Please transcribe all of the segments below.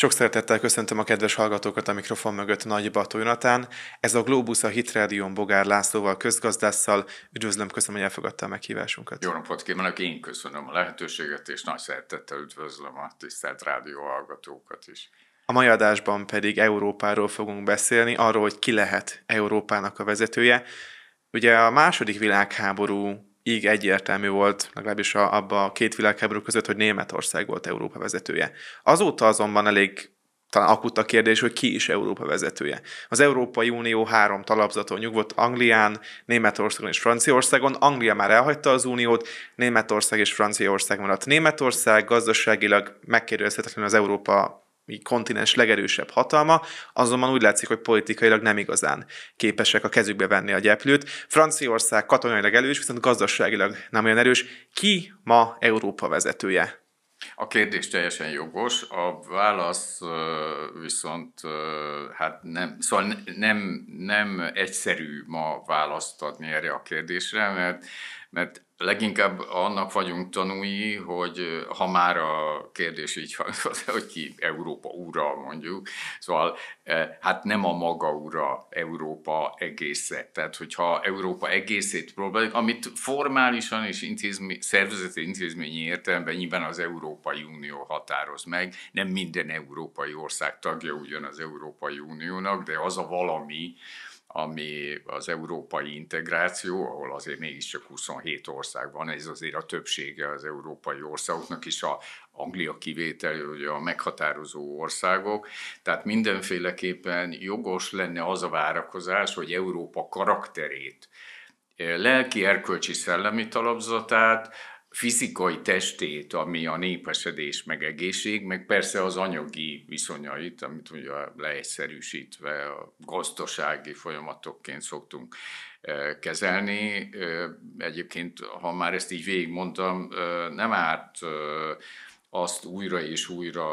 Sok szeretettel köszöntöm a kedves hallgatókat a mikrofon mögött Nagy Bató Jonatán. Ez a Globus a Hitrádion Bogár Lászlóval, közgazdásszal. Üdvözlöm, köszönöm, hogy elfogadta a meghívásunkat. Jó napot kívánok, én köszönöm a lehetőséget, és nagy szeretettel üdvözlöm a tisztelt rádió hallgatókat is. A mai adásban pedig Európáról fogunk beszélni, arról, hogy ki lehet Európának a vezetője. Ugye a második világháború így egyértelmű volt, legalábbis a, abba a két világháború között, hogy Németország volt Európa vezetője. Azóta azonban elég talán akut a kérdés, hogy ki is Európa vezetője. Az Európai Unió három talapzaton nyugvott Anglián, Németországon és Franciaországon. Anglia már elhagyta az uniót, Németország és Franciaország maradt. Németország gazdaságilag megkérdőjelezhetetlenül az Európa így kontinens legerősebb hatalma, azonban úgy látszik, hogy politikailag nem igazán képesek a kezükbe venni a gyeplőt. Franciaország katonailag erős, viszont gazdaságilag nem olyan erős. Ki ma Európa vezetője? A kérdés teljesen jogos, a válasz viszont hát nem, szóval nem, nem egyszerű ma választ adni erre a kérdésre, mert mert leginkább annak vagyunk tanúi, hogy ha már a kérdés így van, hogy ki Európa ura mondjuk, szóval e, hát nem a maga ura Európa egészet. Tehát, hogyha Európa egészét próbáljuk, amit formálisan és intézmény, szervezeti intézményi értelemben nyilván az Európai Unió határoz meg, nem minden európai ország tagja ugyan az Európai Uniónak, de az a valami, ami az európai integráció, ahol azért mégiscsak 27 ország van, ez azért a többsége az európai országoknak is, a Anglia kivétel, ugye a meghatározó országok, tehát mindenféleképpen jogos lenne az a várakozás, hogy Európa karakterét, lelki, erkölcsi, szellemi talapzatát, fizikai testét, ami a népesedés meg egészség, meg persze az anyagi viszonyait, amit ugye leegyszerűsítve a gazdasági folyamatokként szoktunk eh, kezelni. Eh, egyébként, ha már ezt így végigmondtam, eh, nem árt azt újra és újra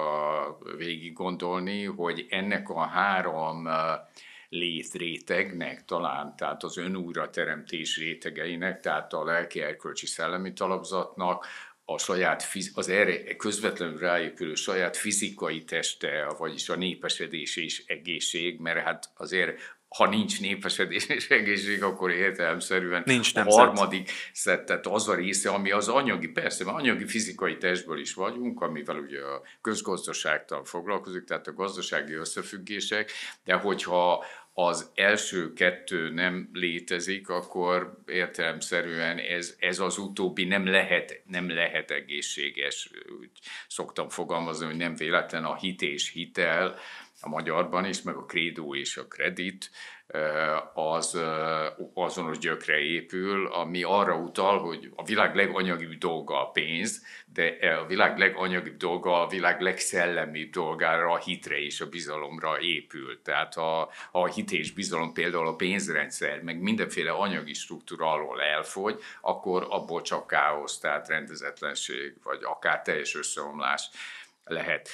végig gondolni, hogy ennek a három létrétegnek talán, tehát az önújrateremtés rétegeinek, tehát a lelki erkölcsi szellemi talapzatnak, a saját, az erre közvetlenül ráépülő saját fizikai teste, vagyis a népesedés és egészség, mert hát azért ha nincs népesedés és egészség, akkor értelemszerűen nincs a harmadik szett, tehát az a része, ami az anyagi, persze, mert anyagi fizikai testből is vagyunk, amivel ugye a közgazdaságtal foglalkozik, tehát a gazdasági összefüggések, de hogyha az első kettő nem létezik, akkor értelemszerűen ez, ez az utóbbi nem lehet, nem lehet egészséges. Úgy szoktam fogalmazni, hogy nem véletlen a hit és hitel, a magyarban is, meg a krédó és a kredit, az azonos gyökre épül, ami arra utal, hogy a világ leganyagibb dolga a pénz, de e, a világ leganyagibb dolga a világ legszellemibb dolgára, a hitre és a bizalomra épül. Tehát a a hit és bizalom például a pénzrendszer, meg mindenféle anyagi struktúra alól elfogy, akkor abból csak káosz, tehát rendezetlenség, vagy akár teljes összeomlás lehet.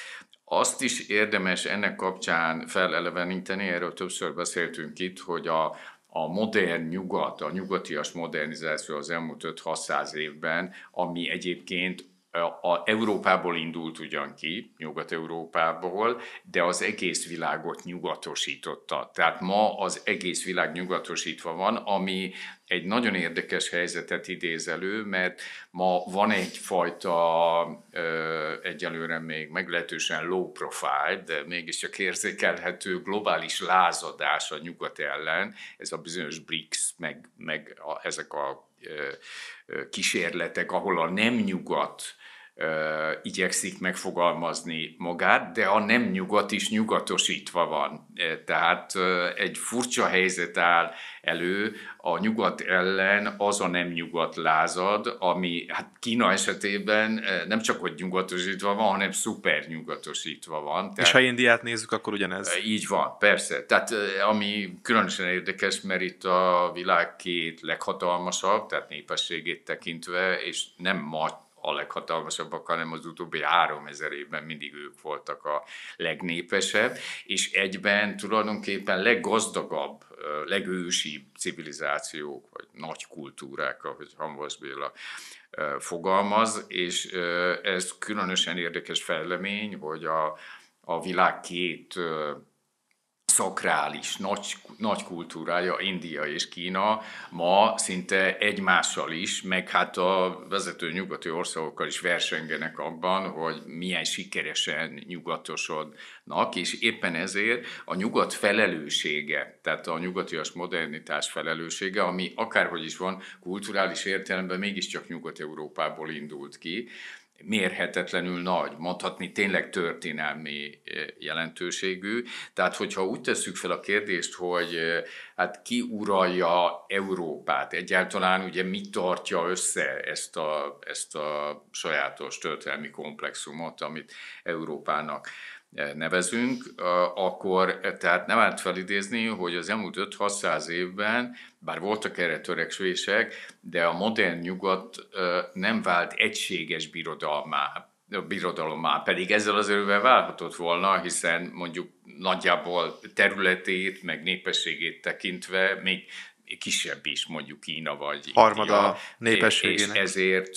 Azt is érdemes ennek kapcsán feleleveníteni, erről többször beszéltünk itt, hogy a, a modern nyugat, a nyugatias modernizáció az elmúlt 5-600 évben, ami egyébként a, a Európából indult ugyan ki, Nyugat-Európából, de az egész világot nyugatosította. Tehát ma az egész világ nyugatosítva van, ami egy nagyon érdekes helyzetet idéz elő, mert ma van egyfajta ö, egyelőre még meglehetősen low profile, de mégis csak érzékelhető globális lázadás a nyugat ellen, ez a bizonyos BRICS, meg, meg a, ezek a ö, kísérletek, ahol a nem nyugat igyekszik megfogalmazni magát, de a nem nyugat is nyugatosítva van. Tehát egy furcsa helyzet áll elő, a nyugat ellen az a nem nyugat lázad, ami hát Kína esetében nem csak hogy nyugatosítva van, hanem szuper nyugatosítva van. Tehát, És ha Indiát nézzük, akkor ugyanez. Így van, persze. Tehát ami különösen érdekes, mert itt a világ két leghatalmasabb, tehát népességét tekintve, és nem ma a leghatalmasabbak, hanem az utóbbi három ezer évben mindig ők voltak a legnépesebb, és egyben tulajdonképpen leggazdagabb, legősibb civilizációk, vagy nagy kultúrák, ahogy Hanvas Béla fogalmaz, és ez különösen érdekes fejlemény, hogy a, a világ két szakrális, nagy, nagy kultúrája, India és Kína ma szinte egymással is, meg hát a vezető nyugati országokkal is versengenek abban, hogy milyen sikeresen nyugatosodnak, és éppen ezért a nyugat felelőssége, tehát a nyugatias modernitás felelőssége, ami akárhogy is van, kulturális értelemben mégiscsak Nyugat-Európából indult ki, mérhetetlenül nagy, mondhatni tényleg történelmi eh, jelentőségű. Tehát, hogyha úgy tesszük fel a kérdést, hogy eh, hát ki uralja Európát, egyáltalán ugye mit tartja össze ezt a, ezt a sajátos történelmi komplexumot, amit Európának nevezünk, akkor e, tehát nem állt felidézni, hogy az elmúlt 5-600 évben, bár voltak erre törekvések, de a modern nyugat nem vált egységes birodalmá, birodalommá, pedig ezzel az erővel válhatott volna, hiszen mondjuk nagyjából területét, meg népességét tekintve még kisebb is, mondjuk Kína vagy Harmada India, népességének. És ezért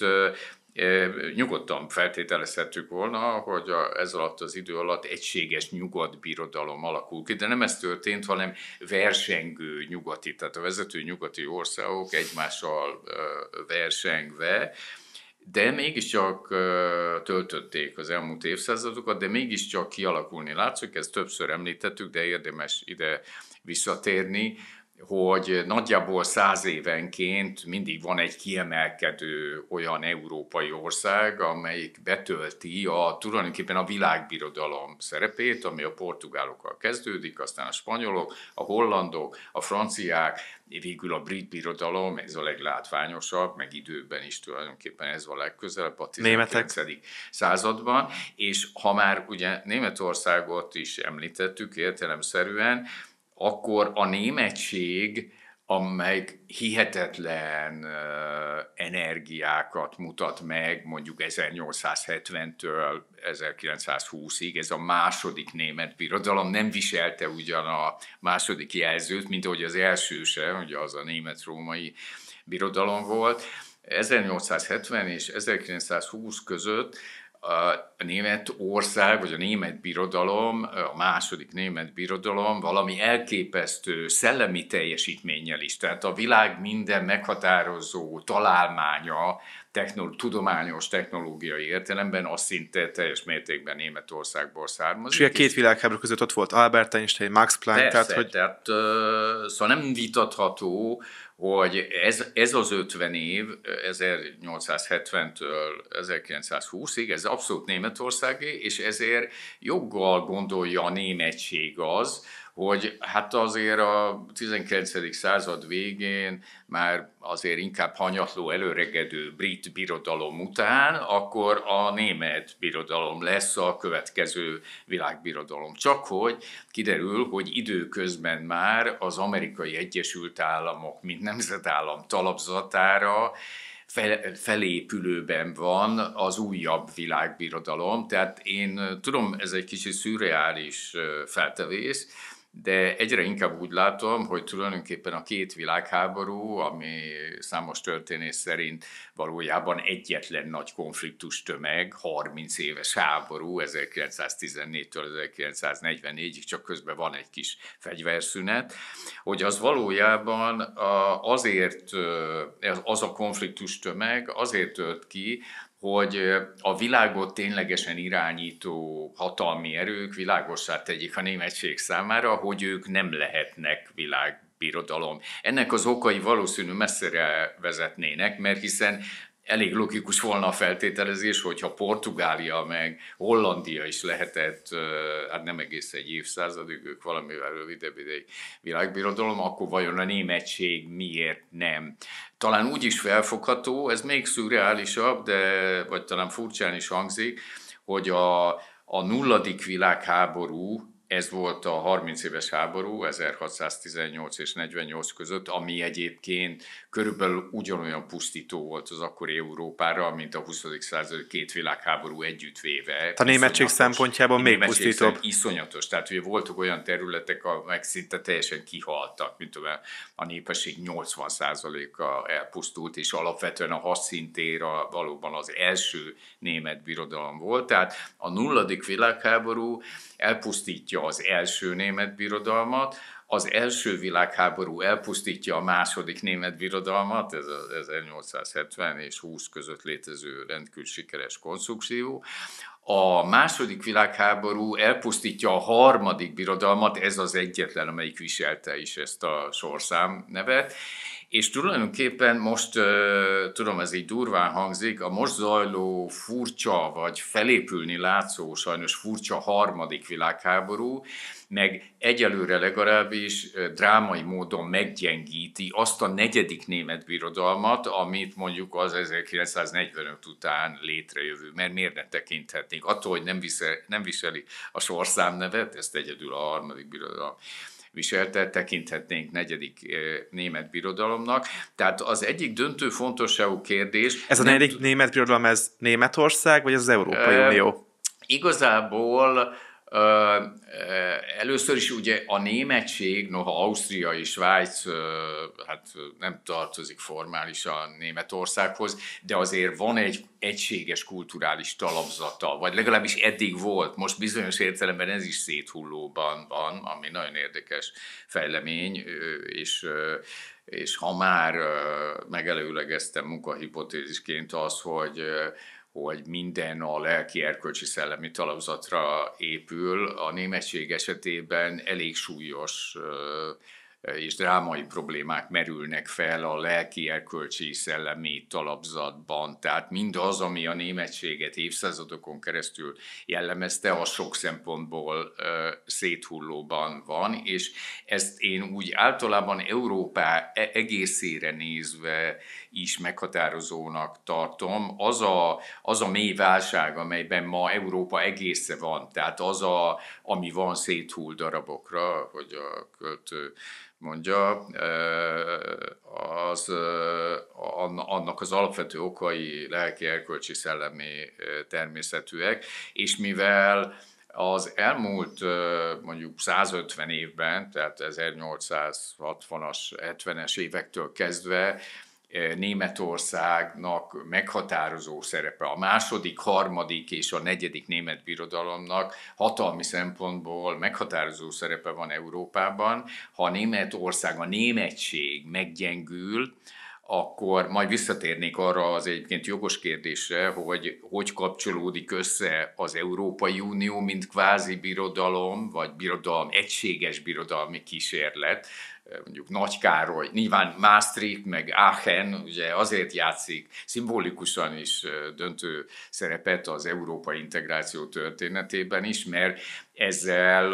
Nyugodtan feltételezhetük volna, hogy a, ez alatt az idő alatt egységes nyugat birodalom alakul ki, de nem ez történt, hanem versengő nyugati, tehát a vezető nyugati országok egymással versengve, de mégiscsak töltötték az elmúlt évszázadokat, de mégiscsak kialakulni látszik, ezt többször említettük, de érdemes ide visszatérni, hogy nagyjából száz évenként mindig van egy kiemelkedő olyan európai ország, amelyik betölti a tulajdonképpen a világbirodalom szerepét, ami a portugálokkal kezdődik, aztán a spanyolok, a hollandok, a franciák, végül a brit birodalom, ez a leglátványosabb, meg időben is tulajdonképpen ez a legközelebb a 19. században, és ha már ugye Németországot is említettük értelemszerűen, akkor a németség, amely hihetetlen energiákat mutat meg, mondjuk 1870-től 1920-ig, ez a második német birodalom nem viselte ugyan a második jelzőt, mint ahogy az első se, ugye az a német-római birodalom volt. 1870 és 1920 között a német ország, vagy a német birodalom, a második német birodalom valami elképesztő szellemi teljesítménnyel is. Tehát a világ minden meghatározó találmánya, technol- tudományos, technológiai értelemben az szinte teljes mértékben Németországból származik. És a két világháború között ott volt Albert Einstein, Max Planck, Persze, tehát hogy... Tehát, szóval nem vitatható, hogy ez, ez az 50 év, 1870-től 1920-ig, ez abszolút németországi és ezért joggal gondolja a németség az, hogy hát azért a 19. század végén már azért inkább hanyatló előregedő brit birodalom után, akkor a német birodalom lesz a következő világbirodalom. Csak hogy kiderül, hogy időközben már az amerikai Egyesült Államok, mint nemzetállam talapzatára felépülőben van az újabb világbirodalom. Tehát én tudom, ez egy kicsit szürreális feltevés, de egyre inkább úgy látom, hogy tulajdonképpen a két világháború, ami számos történés szerint valójában egyetlen nagy konfliktus tömeg, 30 éves háború 1914-től 1944-ig, csak közben van egy kis fegyverszünet, hogy az valójában azért, az a konfliktus tömeg azért tölt ki, hogy a világot ténylegesen irányító hatalmi erők világosát tegyék a németség számára, hogy ők nem lehetnek világbirodalom. Ennek az okai valószínű messzire vezetnének, mert hiszen elég logikus volna a feltételezés, hogyha Portugália meg Hollandia is lehetett, hát nem egész egy évszázadig, ők valamivel rövidebb ideig világbirodalom, akkor vajon a németség miért nem? Talán úgy is felfogható, ez még szürreálisabb, de vagy talán furcsán is hangzik, hogy a, a nulladik világháború ez volt a 30 éves háború 1618 és 48 között, ami egyébként körülbelül ugyanolyan pusztító volt az akkori Európára, mint a 20. század két világháború együttvéve. Hát a németség szempontjából még németség pusztítóbb. Iszonyatos. Tehát ugye voltak olyan területek, amelyek szinte teljesen kihaltak, mint tudom, a népesség 80%-a elpusztult, és alapvetően a haszintér a, valóban az első német birodalom volt. Tehát a nulladik világháború elpusztítja elpusztítja az első német birodalmat, az első világháború elpusztítja a második német birodalmat, ez az 1870 és 20 között létező rendkívül sikeres konstrukció, a második világháború elpusztítja a harmadik birodalmat, ez az egyetlen, amelyik viselte is ezt a sorszám nevet, és tulajdonképpen most, tudom, ez így durván hangzik, a most zajló furcsa, vagy felépülni látszó, sajnos furcsa harmadik világháború, meg egyelőre legalábbis drámai módon meggyengíti azt a negyedik német birodalmat, amit mondjuk az 1945 után létrejövő, mert miért ne tekinthetnénk? Attól, hogy nem, viseli nem viseli a sorszám nevet, ezt egyedül a harmadik birodalom viselte, tekinthetnénk negyedik német birodalomnak. Tehát az egyik döntő fontosságú kérdés... Ez a negyedik német birodalom, ez Németország, vagy az Európai Unió? Igazából Először is ugye a németség, noha Ausztria és Svájc hát nem tartozik formálisan Németországhoz, de azért van egy egységes kulturális talapzata, vagy legalábbis eddig volt, most bizonyos értelemben ez is széthullóban van, ami nagyon érdekes fejlemény, és és ha már megelőlegeztem munkahipotézisként az, hogy hogy minden a lelki erkölcsi szellemi talapzatra épül, a németség esetében elég súlyos és drámai problémák merülnek fel a lelki, erkölcsi, szellemi talapzatban. Tehát mindaz, ami a németséget évszázadokon keresztül jellemezte, a sok szempontból ö, széthullóban van, és ezt én úgy általában Európá e-, egészére nézve is meghatározónak tartom. Az a, az a mély válság, amelyben ma Európa egészen van, tehát az, a, ami van széthull darabokra, hogy a költő mondja, az, annak az alapvető okai lelki, erkölcsi, szellemi természetűek, és mivel az elmúlt mondjuk 150 évben, tehát 1860-as, 70-es évektől kezdve Németországnak meghatározó szerepe. A második, harmadik és a negyedik német birodalomnak hatalmi szempontból meghatározó szerepe van Európában. Ha Németország, a németség meggyengül, akkor majd visszatérnék arra az egyébként jogos kérdésre, hogy hogy kapcsolódik össze az Európai Unió, mint kvázi birodalom, vagy birodalom, egységes birodalmi kísérlet mondjuk Nagy Károly, nyilván Maastricht, meg Aachen ugye azért játszik szimbolikusan is döntő szerepet az európai integráció történetében is, mert ezzel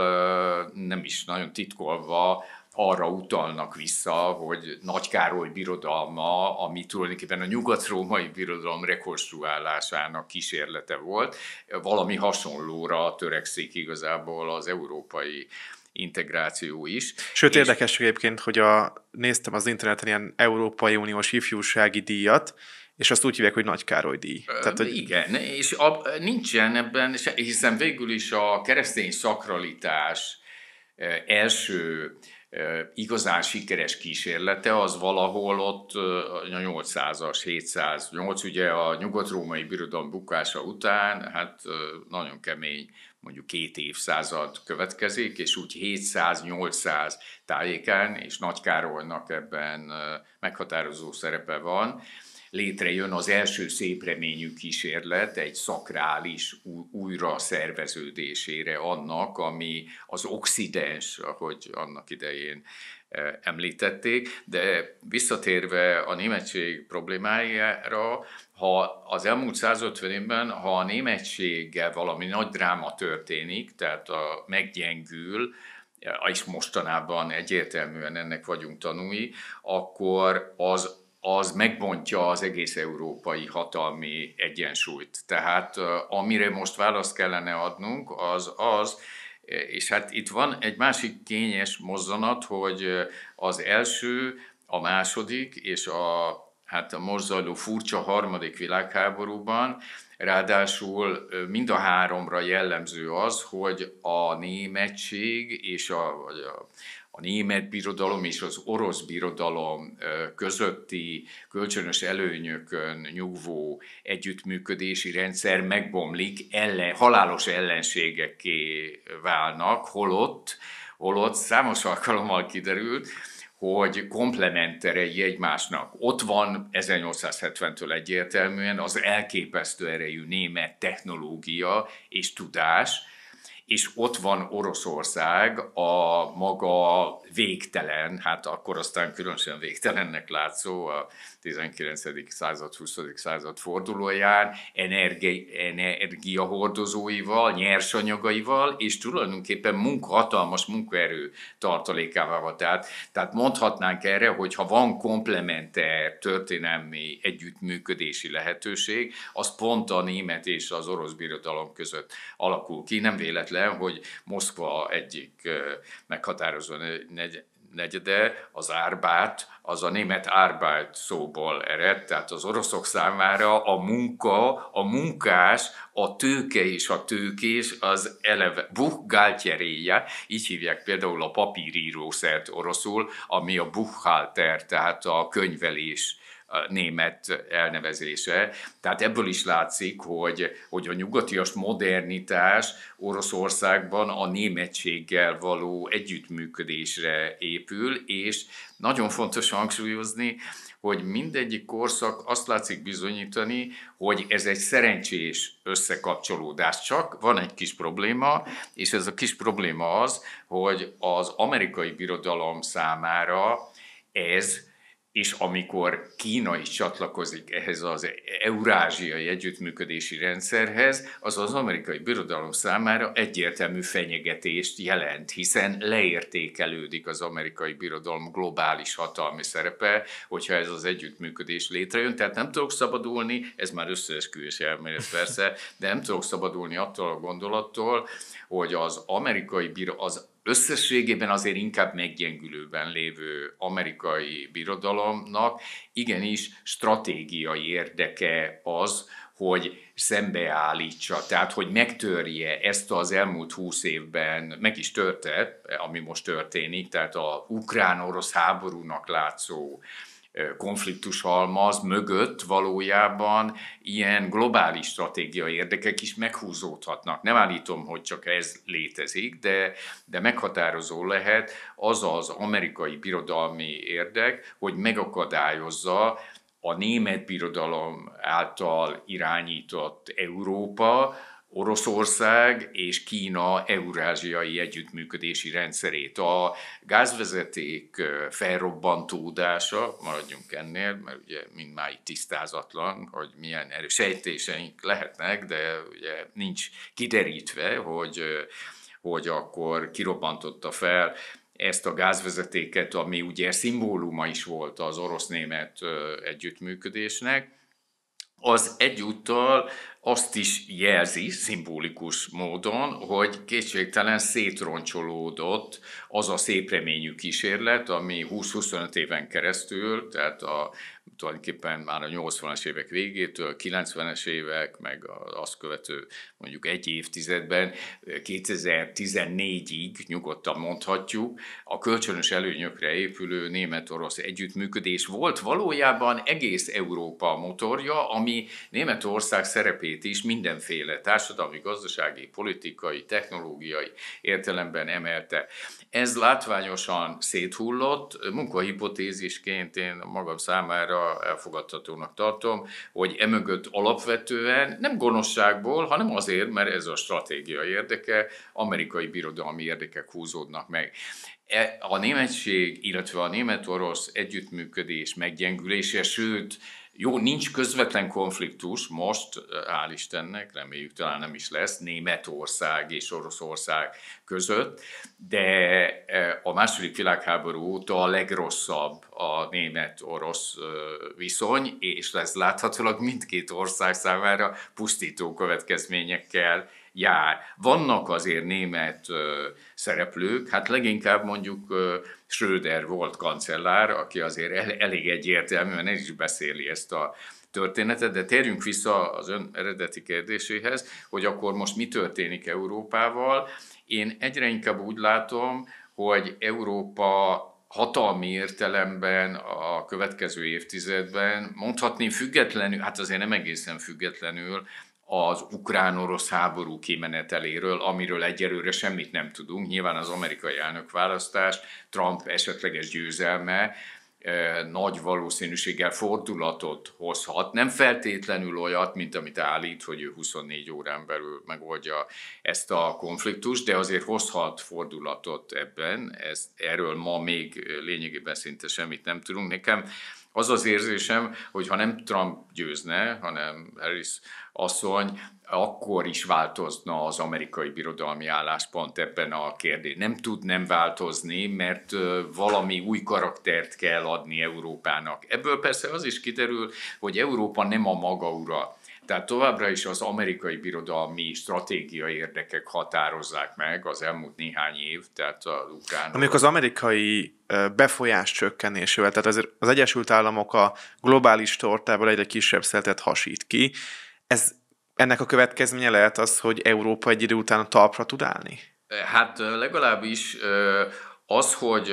nem is nagyon titkolva arra utalnak vissza, hogy Nagy Károly birodalma, ami tulajdonképpen a nyugat-római birodalom rekonstruálásának kísérlete volt, valami hasonlóra törekszik igazából az európai integráció is. Sőt, és... érdekes egyébként, hogy a, néztem az interneten ilyen Európai Uniós ifjúsági díjat, és azt úgy hívják, hogy Nagy Károly díj. Ö, Tehát, hogy... Igen, és a, nincsen ebben, hiszen végül is a keresztény szakralitás első igazán sikeres kísérlete az valahol ott a 800-as, 708, ugye a nyugat-római birodalom bukása után, hát nagyon kemény mondjuk két évszázad következik, és úgy 700-800 tájéken, és Nagy Károlynak ebben meghatározó szerepe van, létrejön az első szépreményű kísérlet egy szakrális újra szerveződésére annak, ami az oxidens, ahogy annak idején e, említették, de visszatérve a németség problémájára, ha az elmúlt 150 évben, ha a németséggel valami nagy dráma történik, tehát a meggyengül, e, és mostanában egyértelműen ennek vagyunk tanúi, akkor az az megbontja az egész európai hatalmi egyensúlyt. Tehát amire most választ kellene adnunk, az az, és hát itt van egy másik kényes mozzanat, hogy az első, a második és a, hát a most zajló furcsa harmadik világháborúban Ráadásul mind a háromra jellemző az, hogy a németség és a, vagy a, a német birodalom és az orosz birodalom közötti kölcsönös előnyökön nyugvó együttműködési rendszer megbomlik, ellen, halálos ellenségeké válnak, holott, holott számos alkalommal kiderült, hogy komplementerei egymásnak. Ott van 1870-től egyértelműen az elképesztő erejű német technológia és tudás, és ott van Oroszország a maga végtelen, hát akkor aztán különösen végtelennek látszó a 19. század, 20. század fordulóján, energi, energiahordozóival, nyersanyagaival, és tulajdonképpen munka, hatalmas munkaerő tartalékával. Tehát, tehát mondhatnánk erre, hogy ha van komplementer történelmi együttműködési lehetőség, az pont a német és az orosz birodalom között alakul ki. Nem véletlen, hogy Moszkva egyik meghatározó negy, negyede, az árbát, az a német árbát szóból ered, tehát az oroszok számára a munka, a munkás, a tőke és a tőkés az eleve buch galtjeréje, így hívják például a papírírószert oroszul, ami a buchhalter, tehát a könyvelés a német elnevezése. Tehát ebből is látszik, hogy, hogy a nyugatias modernitás Oroszországban a németséggel való együttműködésre épül, és nagyon fontos hangsúlyozni, hogy mindegyik korszak azt látszik bizonyítani, hogy ez egy szerencsés összekapcsolódás. Csak van egy kis probléma, és ez a kis probléma az, hogy az amerikai birodalom számára ez és amikor Kína is csatlakozik ehhez az eurázsiai együttműködési rendszerhez, az az amerikai birodalom számára egyértelmű fenyegetést jelent, hiszen leértékelődik az amerikai birodalom globális hatalmi szerepe, hogyha ez az együttműködés létrejön. Tehát nem tudok szabadulni, ez már összeesküvés elmélet persze, de nem tudok szabadulni attól a gondolattól, hogy az amerikai, az összességében azért inkább meggyengülőben lévő amerikai birodalomnak igenis stratégiai érdeke az, hogy szembeállítsa, tehát hogy megtörje ezt az elmúlt húsz évben, meg is törte, ami most történik, tehát a ukrán-orosz háborúnak látszó konfliktushalmaz mögött valójában ilyen globális stratégiai érdekek is meghúzódhatnak. Nem állítom, hogy csak ez létezik, de, de meghatározó lehet az az amerikai birodalmi érdek, hogy megakadályozza a német birodalom által irányított Európa, Oroszország és Kína eurázsiai együttműködési rendszerét. A gázvezeték felrobbantódása, maradjunk ennél, mert ugye mindmáig tisztázatlan, hogy milyen sejtéseink lehetnek, de ugye nincs kiderítve, hogy, hogy akkor kirobbantotta fel ezt a gázvezetéket, ami ugye szimbóluma is volt az orosz-német együttműködésnek az egyúttal azt is jelzi szimbolikus módon, hogy kétségtelen szétroncsolódott az a szép reményű kísérlet, ami 20-25 éven keresztül, tehát a tulajdonképpen már a 80-as évek végétől, a 90-es évek, meg azt követő mondjuk egy évtizedben, 2014-ig nyugodtan mondhatjuk, a kölcsönös előnyökre épülő német-orosz együttműködés volt valójában egész Európa motorja, ami Németország szerepét is mindenféle társadalmi, gazdasági, politikai, technológiai értelemben emelte. Ez látványosan széthullott, munkahipotézisként én magam számára elfogadhatónak tartom, hogy emögött alapvetően nem gonoszságból, hanem azért, mert ez a stratégia érdeke, amerikai birodalmi érdekek húzódnak meg e, a németség, illetve a német-orosz együttműködés meggyengülése, sőt, jó, nincs közvetlen konfliktus most, hál' Istennek, reméljük talán nem is lesz, Németország és Oroszország között, de a második világháború óta a legrosszabb a német-orosz viszony, és ez láthatólag mindkét ország számára pusztító következményekkel jár. Vannak azért német szereplők, hát leginkább mondjuk Schröder volt kancellár, aki azért el, elég egyértelműen el is beszéli ezt a történetet, de térjünk vissza az ön eredeti kérdéséhez, hogy akkor most mi történik Európával. Én egyre inkább úgy látom, hogy Európa hatalmi értelemben a következő évtizedben, mondhatni függetlenül, hát azért nem egészen függetlenül az ukrán-orosz háború kimeneteléről, amiről egyelőre semmit nem tudunk. Nyilván az amerikai elnökválasztás, Trump esetleges győzelme e, nagy valószínűséggel fordulatot hozhat. Nem feltétlenül olyat, mint amit állít, hogy ő 24 órán belül megoldja ezt a konfliktust, de azért hozhat fordulatot ebben. Ez, erről ma még lényegében szinte semmit nem tudunk. Nekem az az érzésem, hogy ha nem Trump győzne, hanem Harris asszony, akkor is változna az amerikai birodalmi álláspont ebben a kérdés. Nem tud nem változni, mert valami új karaktert kell adni Európának. Ebből persze az is kiderül, hogy Európa nem a maga ura tehát továbbra is az amerikai birodalmi stratégiai érdekek határozzák meg az elmúlt néhány év, tehát az ukrán... Amikor az amerikai befolyás csökkenésével, tehát azért az Egyesült Államok a globális tortából egyre kisebb szeltet hasít ki, ez, ennek a következménye lehet az, hogy Európa egy idő után a talpra tud állni? Hát legalábbis az, hogy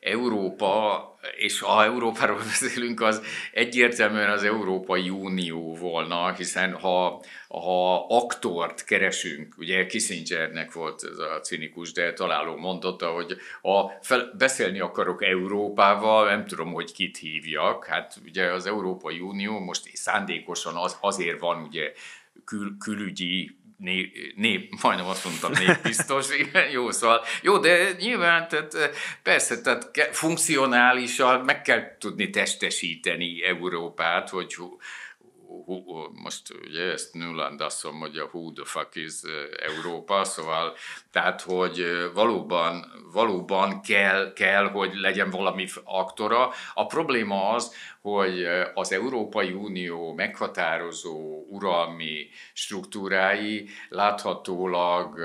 Európa, és ha Európáról beszélünk, az egyértelműen az Európai Unió volna, hiszen ha, ha aktort keresünk, ugye Kissingernek volt ez a cinikus, de találó mondata, hogy ha fel, beszélni akarok Európával, nem tudom, hogy kit hívjak, hát ugye az Európai Unió most szándékosan az, azért van ugye kül, külügyi né, né, majdnem azt mondtam biztos igen, jó szóval. Jó, de nyilván, tehát eh, persze, tehát funkcionálisan meg kell tudni testesíteni Európát, hogy who, most ugye ezt Nuland azt mondja, who the fuck is eh, Európa, szóval tehát, hogy eh, valóban, valóban kell, kell, hogy legyen valami aktora. A probléma az, hogy az Európai Unió meghatározó uralmi struktúrái láthatólag,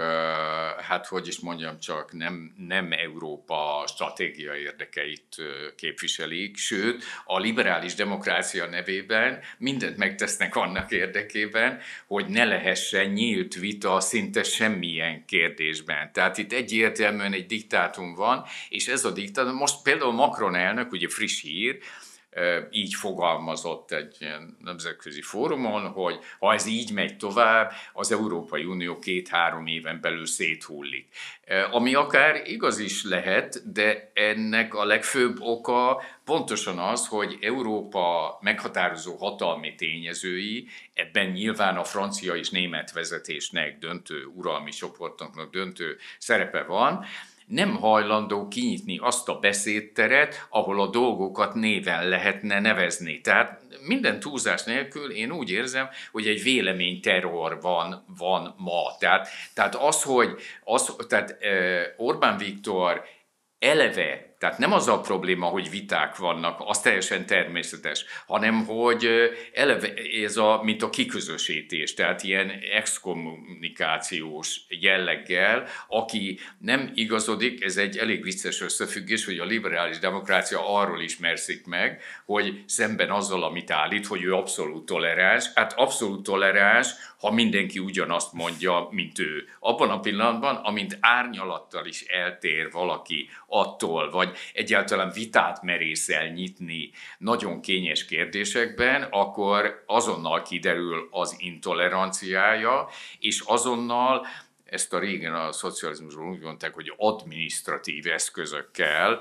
hát hogy is mondjam csak, nem, nem Európa stratégia érdekeit képviselik, sőt, a liberális demokrácia nevében mindent megtesznek annak érdekében, hogy ne lehessen nyílt vita szinte semmilyen kérdésben. Tehát itt egyértelműen egy diktátum van, és ez a diktátum, most például Macron elnök, ugye friss hír, így fogalmazott egy ilyen nemzetközi fórumon, hogy ha ez így megy tovább, az Európai Unió két-három éven belül széthullik. Ami akár igaz is lehet, de ennek a legfőbb oka pontosan az, hogy Európa meghatározó hatalmi tényezői, ebben nyilván a francia és német vezetésnek döntő, uralmi csoportoknak döntő szerepe van, nem hajlandó kinyitni azt a beszédteret, ahol a dolgokat néven lehetne nevezni. Tehát minden túlzás nélkül én úgy érzem, hogy egy véleményterror van, van ma. Tehát, tehát az, hogy az, tehát Orbán Viktor eleve tehát nem az a probléma, hogy viták vannak, az teljesen természetes, hanem hogy eleve ez a, mint a kiközösítés, tehát ilyen exkommunikációs jelleggel, aki nem igazodik, ez egy elég vicces összefüggés, hogy a liberális demokrácia arról ismerszik meg, hogy szemben azzal, amit állít, hogy ő abszolút toleráns, hát abszolút toleráns, ha mindenki ugyanazt mondja, mint ő. Abban a pillanatban, amint árnyalattal is eltér valaki attól, vagy vagy egyáltalán vitát merészel nyitni nagyon kényes kérdésekben, akkor azonnal kiderül az intoleranciája, és azonnal ezt a régen a szocializmusról úgy mondták, hogy administratív eszközökkel,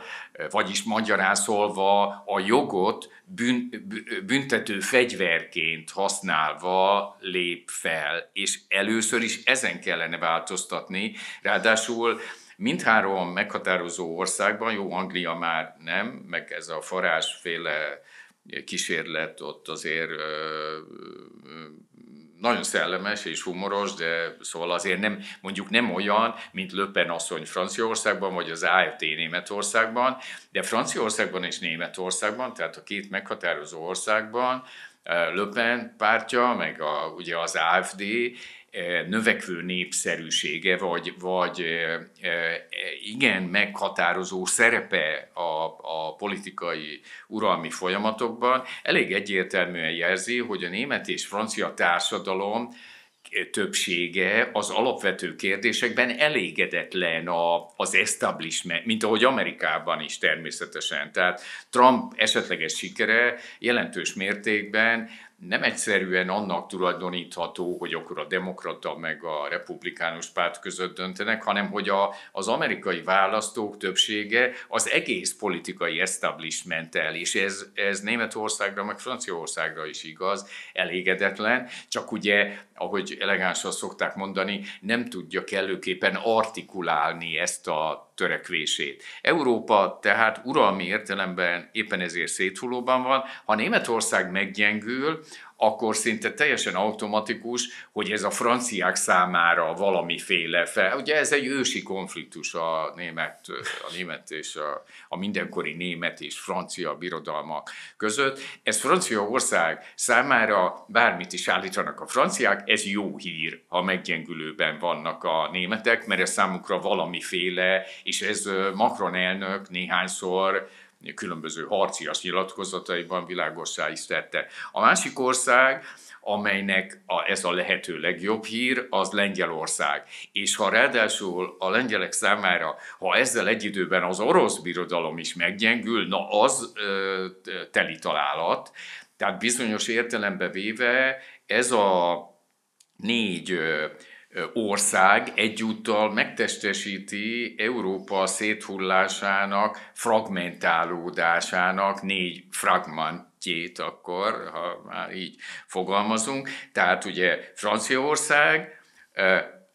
vagyis magyarán szólva a jogot bűn, büntető fegyverként használva lép fel, és először is ezen kellene változtatni, ráadásul Mindhárom meghatározó országban, jó, Anglia már nem, meg ez a farásféle kísérlet ott azért nagyon szellemes és humoros, de szóval azért nem, mondjuk nem olyan, mint Löpen asszony Franciaországban, vagy az AFT Németországban, de Franciaországban és Németországban, tehát a két meghatározó országban, Löpen pártja, meg a, ugye az AFD E, növekvő népszerűsége, vagy, vagy e, e, igen meghatározó szerepe a, a politikai uralmi folyamatokban elég egyértelműen jelzi, hogy a német és francia társadalom többsége az alapvető kérdésekben elégedetlen a, az establishment, mint ahogy Amerikában is természetesen. Tehát Trump esetleges sikere jelentős mértékben nem egyszerűen annak tulajdonítható, hogy akkor a demokrata meg a republikánus párt között döntenek, hanem hogy a, az amerikai választók többsége az egész politikai establishmenttel, és ez, ez Németországra meg Franciaországra is igaz, elégedetlen, csak ugye ahogy elegánsan szokták mondani, nem tudja kellőképpen artikulálni ezt a törekvését. Európa tehát uralmi értelemben éppen ezért széthullóban van. Ha Németország meggyengül, akkor szinte teljesen automatikus, hogy ez a franciák számára valamiféle fel. Ugye ez egy ősi konfliktus a német, a német és a, a mindenkori német és francia birodalmak között. Ez Franciaország számára bármit is állítanak a franciák, ez jó hír, ha meggyengülőben vannak a németek, mert ez számukra valamiféle, és ez Macron elnök néhányszor különböző harcias nyilatkozataiban világossá is tette. A másik ország, amelynek a, ez a lehető legjobb hír, az Lengyelország. És ha ráadásul a lengyelek számára, ha ezzel egy időben az orosz birodalom is meggyengül, na az ö, teli találat. Tehát bizonyos értelembe véve ez a négy ország egyúttal megtestesíti Európa széthullásának, fragmentálódásának négy fragmentjét akkor, ha már így fogalmazunk. Tehát ugye Franciaország,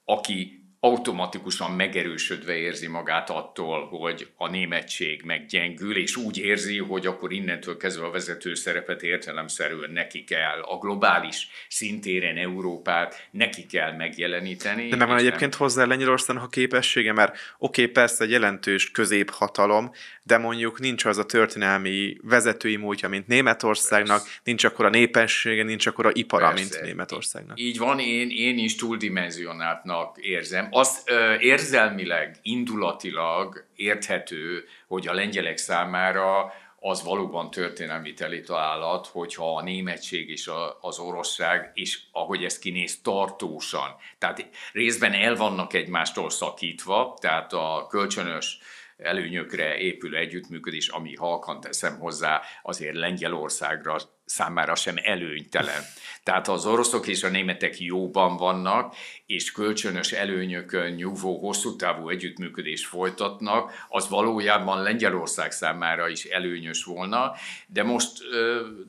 aki automatikusan megerősödve érzi magát attól, hogy a németség meggyengül, és úgy érzi, hogy akkor innentől kezdve a vezető szerepet értelemszerűen neki kell a globális szintéren Európát, neki kell megjeleníteni. De nem van egyébként nem... hozzá Lengyelországnak a képessége, mert oké, okay, persze egy jelentős középhatalom, de mondjuk nincs az a történelmi vezetői múltja, mint Németországnak, persze. nincs akkor a népessége, nincs akkor a ipara, persze. mint Németországnak. Így van, én, én is túldimenzionáltnak érzem, az érzelmileg, indulatilag érthető, hogy a lengyelek számára az valóban történelmi teli találat, hogyha a németség és a, az orosság, és ahogy ez kinéz, tartósan. Tehát részben el vannak egymástól szakítva, tehát a kölcsönös előnyökre épülő együttműködés, ami halkan teszem hozzá, azért Lengyelországra számára sem előnytelen. Tehát az oroszok és a németek jóban vannak, és kölcsönös előnyökön nyúvó hosszú távú együttműködést folytatnak, az valójában Lengyelország számára is előnyös volna, de most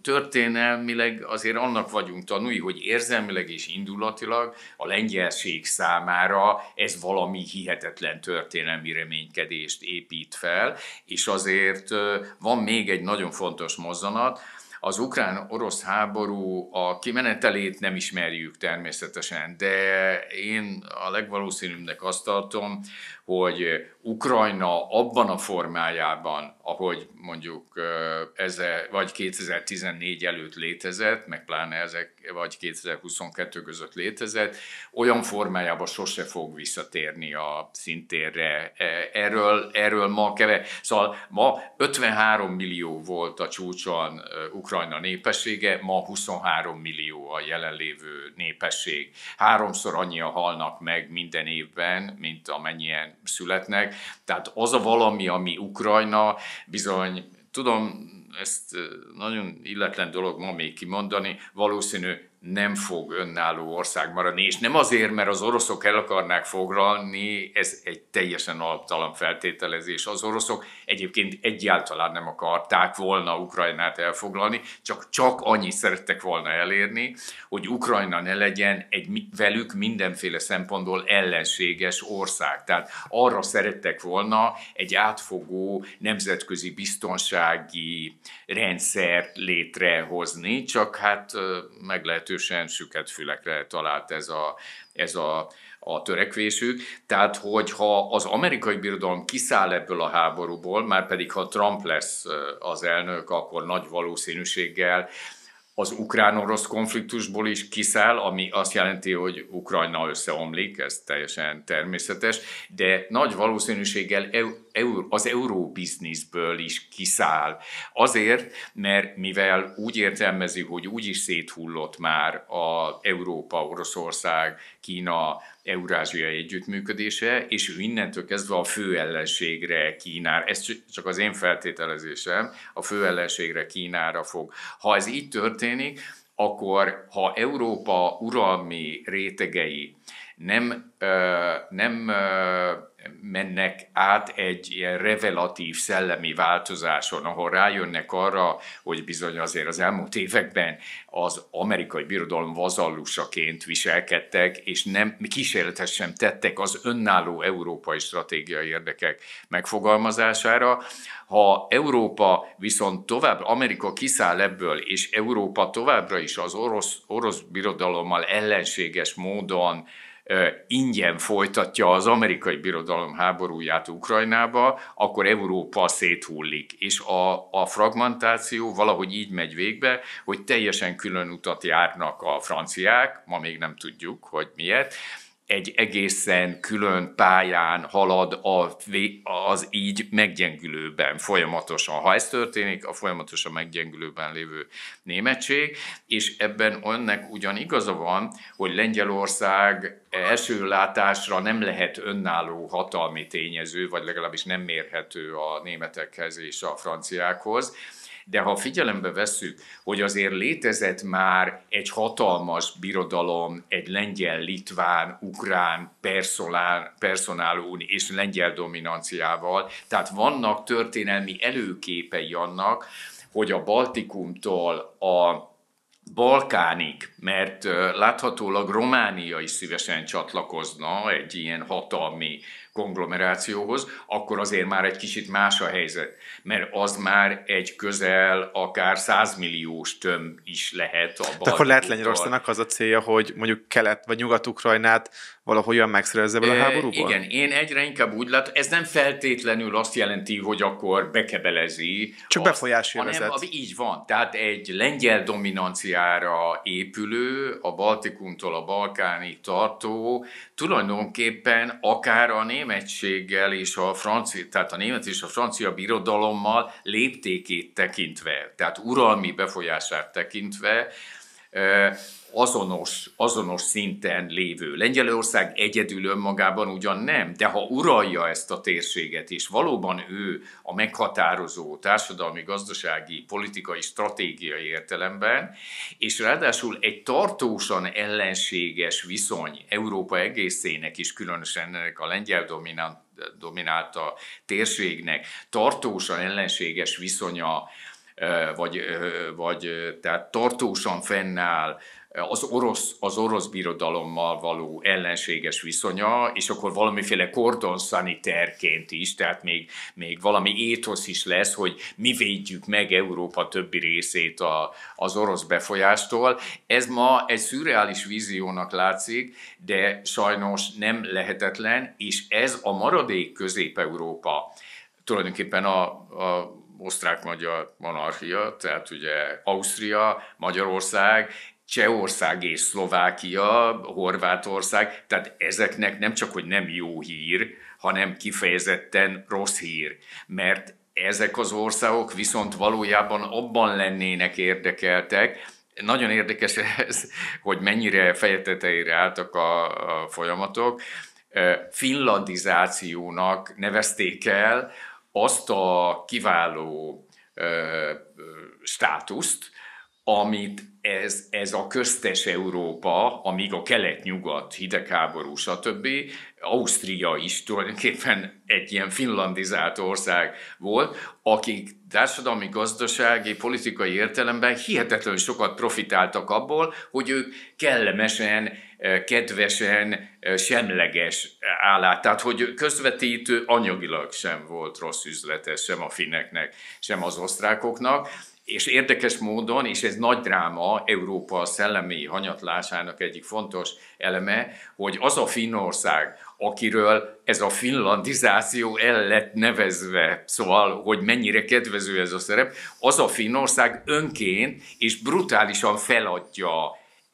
történelmileg azért annak vagyunk tanulni, hogy érzelmileg és indulatilag a lengyelség számára ez valami hihetetlen történelmi reménykedést épít fel, és azért van még egy nagyon fontos mozzanat, az ukrán-orosz háború a kimenetelét nem ismerjük természetesen, de én a legvalószínűbbnek azt tartom, hogy Ukrajna abban a formájában, ahogy mondjuk eze, vagy 2014 előtt létezett, meg pláne ezek, vagy 2022 között létezett, olyan formájában sose fog visszatérni a szintérre. E, erről, erről ma keve. Szóval ma 53 millió volt a csúcson Ukrajna népessége, ma 23 millió a jelenlévő népesség. Háromszor annyia halnak meg minden évben, mint amennyien születnek. Tehát az a valami, ami Ukrajna, bizony, tudom, ezt nagyon illetlen dolog ma még kimondani, valószínű nem fog önálló ország maradni, és nem azért, mert az oroszok el akarnák foglalni, ez egy teljesen alaptalan feltételezés. Az oroszok egyébként egyáltalán nem akarták volna Ukrajnát elfoglalni, csak, csak annyit szerettek volna elérni, hogy Ukrajna ne legyen egy velük mindenféle szempontból ellenséges ország. Tehát arra szerettek volna egy átfogó nemzetközi biztonsági rendszert létrehozni, csak hát meglehető meglehetősen süket fülekre talált ez a, ez a, a törekvésük. Tehát, hogyha az amerikai birodalom kiszáll ebből a háborúból, már pedig ha Trump lesz az elnök, akkor nagy valószínűséggel az ukrán-orosz konfliktusból is kiszáll, ami azt jelenti, hogy Ukrajna összeomlik, ez teljesen természetes, de nagy valószínűséggel e euró, az euróbizniszből is kiszáll. Azért, mert mivel úgy értelmezi, hogy úgy is széthullott már a Európa, Oroszország, Kína, Eurázsia együttműködése, és ő innentől kezdve a fő ellenségre Kínára, ez csak az én feltételezésem, a fő ellenségre Kínára fog. Ha ez így történik, akkor ha Európa uralmi rétegei nem, nem mennek át egy ilyen revelatív szellemi változáson, ahol rájönnek arra, hogy bizony azért az elmúlt években az amerikai birodalom vazallusaként viselkedtek, és nem kísérletesen sem tettek az önálló európai stratégiai érdekek megfogalmazására. Ha Európa viszont tovább, Amerika kiszáll ebből, és Európa továbbra is az orosz, orosz birodalommal ellenséges módon ingyen folytatja az amerikai birodalom háborúját Ukrajnába, akkor Európa széthullik, és a, a fragmentáció valahogy így megy végbe, hogy teljesen külön utat járnak a franciák, ma még nem tudjuk, hogy miért, egy egészen külön pályán halad az így meggyengülőben folyamatosan. Ha ez történik, a folyamatosan meggyengülőben lévő németség, és ebben önnek ugyan igaza van, hogy Lengyelország első látásra nem lehet önálló hatalmi tényező, vagy legalábbis nem mérhető a németekhez és a franciákhoz, de ha figyelembe vesszük, hogy azért létezett már egy hatalmas birodalom, egy lengyel-litván, ukrán personál, personálún és lengyel dominanciával, tehát vannak történelmi előképei annak, hogy a Baltikumtól a Balkánig, mert láthatólag Románia is szívesen csatlakozna egy ilyen hatalmi konglomerációhoz, akkor azért már egy kicsit más a helyzet, mert az már egy közel akár 100 milliós töm is lehet. A Tehát akkor lehet Lengyelországnak az a célja, hogy mondjuk kelet vagy nyugat-ukrajnát valahogyan megszerezze vele a háborúban. Igen, én egyre inkább úgy látom, ez nem feltétlenül azt jelenti, hogy akkor bekebelezi. Csak azt, befolyásolja hanem, vezet. Így van, tehát egy lengyel dominanciára épülő, a Baltikumtól a Balkánig tartó, tulajdonképpen akár a németséggel és a francia, tehát a német és a francia birodalommal léptékét tekintve, tehát uralmi befolyását tekintve, azonos, azonos szinten lévő. Lengyelország egyedül önmagában ugyan nem, de ha uralja ezt a térséget, és valóban ő a meghatározó társadalmi, gazdasági, politikai, stratégiai értelemben, és ráadásul egy tartósan ellenséges viszony Európa egészének is, különösen ennek a lengyel dominált a térségnek, tartósan ellenséges viszonya vagy, vagy tehát tartósan fennáll az orosz, az orosz birodalommal való ellenséges viszonya, és akkor valamiféle kordon szaniterként is, tehát még, még valami étosz is lesz, hogy mi védjük meg Európa többi részét a, az orosz befolyástól. Ez ma egy szürreális víziónak látszik, de sajnos nem lehetetlen, és ez a maradék Közép-Európa tulajdonképpen a, a osztrák-magyar monarchia, tehát ugye Ausztria, Magyarország, Csehország és Szlovákia, Horvátország, tehát ezeknek nem csak, hogy nem jó hír, hanem kifejezetten rossz hír, mert ezek az országok viszont valójában abban lennének érdekeltek, nagyon érdekes ez, hogy mennyire fejeteteire álltak a, a folyamatok. Finlandizációnak nevezték el, azt a kiváló ö, státuszt, amit ez, ez a köztes Európa, amíg a kelet-nyugat, hidegháború, stb. Ausztria is tulajdonképpen egy ilyen finlandizált ország volt, akik társadalmi, gazdasági, politikai értelemben hihetetlen sokat profitáltak abból, hogy ők kellemesen kedvesen semleges állát. Tehát, hogy közvetítő anyagilag sem volt rossz üzlete sem a fineknek, sem az osztrákoknak. És érdekes módon, és ez nagy dráma, Európa szellemi hanyatlásának egyik fontos eleme, hogy az a Finnország, akiről ez a finlandizáció el lett nevezve, szóval, hogy mennyire kedvező ez a szerep, az a Finnország önként és brutálisan feladja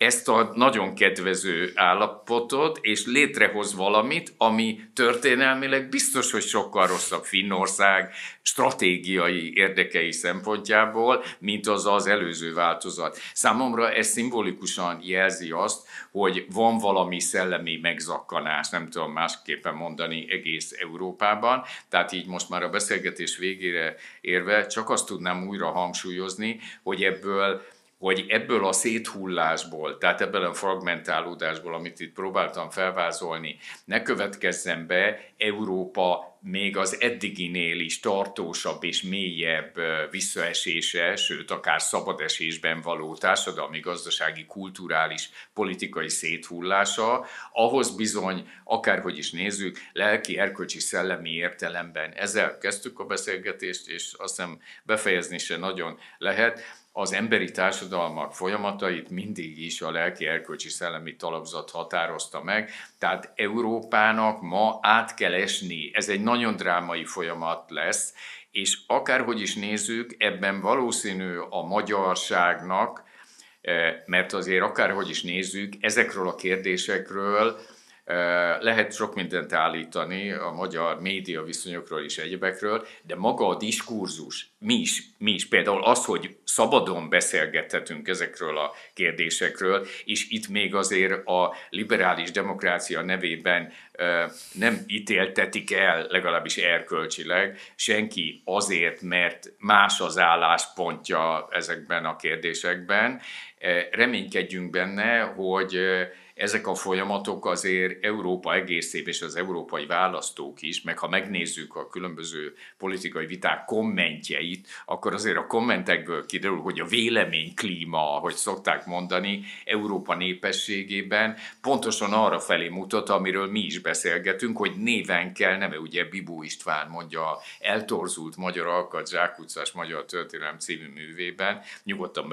ezt a nagyon kedvező állapotot, és létrehoz valamit, ami történelmileg biztos, hogy sokkal rosszabb Finnország stratégiai érdekei szempontjából, mint az az előző változat. Számomra ez szimbolikusan jelzi azt, hogy van valami szellemi megzakkanás, nem tudom másképpen mondani, egész Európában. Tehát így most már a beszélgetés végére érve csak azt tudnám újra hangsúlyozni, hogy ebből hogy ebből a széthullásból, tehát ebből a fragmentálódásból, amit itt próbáltam felvázolni, ne következzen be Európa még az eddiginél is tartósabb és mélyebb visszaesése, sőt akár szabadesésben való társadalmi, gazdasági, kulturális, politikai széthullása, ahhoz bizony, akárhogy is nézzük, lelki, erkölcsi, szellemi értelemben. Ezzel kezdtük a beszélgetést, és azt hiszem befejezni se nagyon lehet az emberi társadalmak folyamatait mindig is a lelki, erkölcsi, szellemi talapzat határozta meg, tehát Európának ma át kell esni. Ez egy nagyon drámai folyamat lesz, és akárhogy is nézzük, ebben valószínű a magyarságnak, eh, mert azért akárhogy is nézzük, ezekről a kérdésekről lehet sok mindent állítani a magyar média viszonyokról és egyebekről, de maga a diskurzus, mi is, mi is például az, hogy szabadon beszélgethetünk ezekről a kérdésekről, és itt még azért a liberális demokrácia nevében nem ítéltetik el, legalábbis erkölcsileg, senki azért, mert más az álláspontja ezekben a kérdésekben. Reménykedjünk benne, hogy ezek a folyamatok azért Európa egészébb és az európai választók is, meg ha megnézzük a különböző politikai viták kommentjeit, akkor azért a kommentekből kiderül, hogy a véleményklíma, ahogy szokták mondani, Európa népességében pontosan arra felé mutat, amiről mi is beszélgetünk, hogy néven kell, nem ugye Bibó István mondja, eltorzult magyar alkat zsákutcás magyar történelem című művében, nyugodtan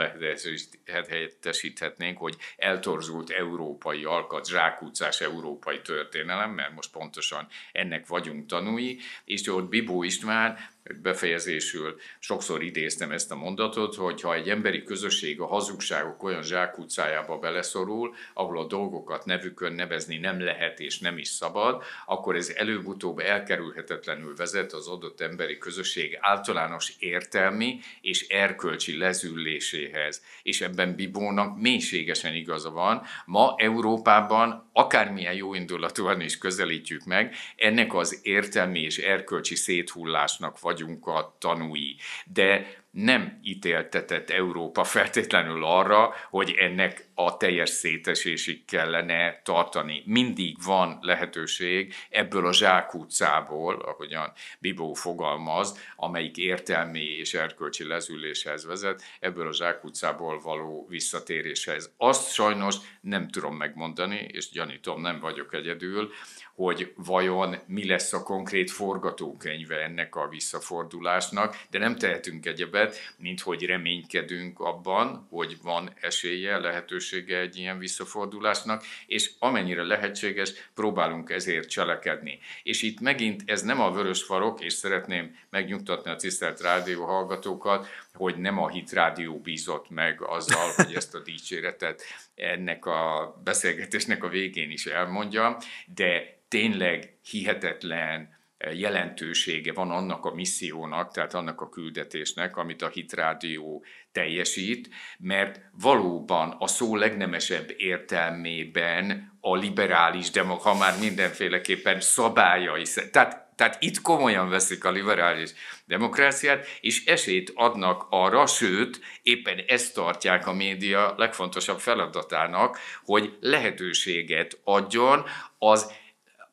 behelyettesíthetnénk, hogy eltorzult európai európai alkat zsákutcás európai történelem, mert most pontosan ennek vagyunk tanúi, és ott Bibó István befejezésül sokszor idéztem ezt a mondatot, hogy ha egy emberi közösség a hazugságok olyan zsákutcájába beleszorul, ahol a dolgokat nevükön nevezni nem lehet és nem is szabad, akkor ez előbb-utóbb elkerülhetetlenül vezet az adott emberi közösség általános értelmi és erkölcsi lezülléséhez. És ebben Bibónak mélységesen igaza van. Ma Európában akármilyen jó indulatúan is közelítjük meg, ennek az értelmi és erkölcsi széthullásnak vagy vagyunk a tanúi. De nem ítéltetett Európa feltétlenül arra, hogy ennek a teljes szétesésig kellene tartani. Mindig van lehetőség ebből a zsákutcából, ahogyan Bibó fogalmaz, amelyik értelmi és erkölcsi lezüléshez vezet, ebből a zsákutcából való visszatéréshez. Azt sajnos nem tudom megmondani, és gyanítom, nem vagyok egyedül, hogy vajon mi lesz a konkrét forgatókönyve ennek a visszafordulásnak, de nem tehetünk egyebet, mint hogy reménykedünk abban, hogy van esélye, lehetősége egy ilyen visszafordulásnak, és amennyire lehetséges, próbálunk ezért cselekedni. És itt megint ez nem a vörös farok, és szeretném megnyugtatni a tisztelt rádió hallgatókat, hogy nem a Hit Rádió bízott meg azzal, hogy ezt a dicséretet ennek a beszélgetésnek a végén is elmondjam, de tényleg hihetetlen eh, jelentősége van annak a missziónak, tehát annak a küldetésnek, amit a Hit Rádió teljesít, mert valóban a szó legnemesebb értelmében a liberális, demokrácia, ha már mindenféleképpen szabályai, tehát tehát itt komolyan veszik a liberális demokráciát, és esélyt adnak arra, sőt, éppen ezt tartják a média legfontosabb feladatának, hogy lehetőséget adjon az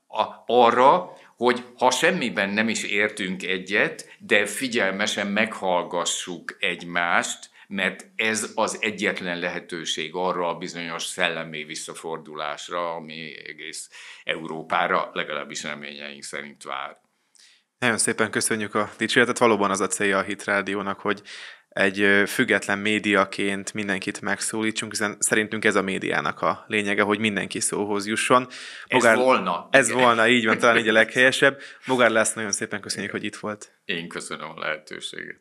a, arra, hogy ha semmiben nem is értünk egyet, de figyelmesen meghallgassuk egymást, mert ez az egyetlen lehetőség arra a bizonyos szellemi visszafordulásra, ami egész Európára legalábbis reményeink szerint vár. Nagyon szépen köszönjük a dicséretet. Valóban az a célja a Hit Rádiónak, hogy egy független médiaként mindenkit megszólítsunk, hiszen szerintünk ez a médiának a lényege, hogy mindenki szóhoz jusson. Bogár, ez volna. Ez igen. volna, így van, talán így a leghelyesebb. Bogár lesz nagyon szépen köszönjük, igen. hogy itt volt. Én köszönöm a lehetőséget.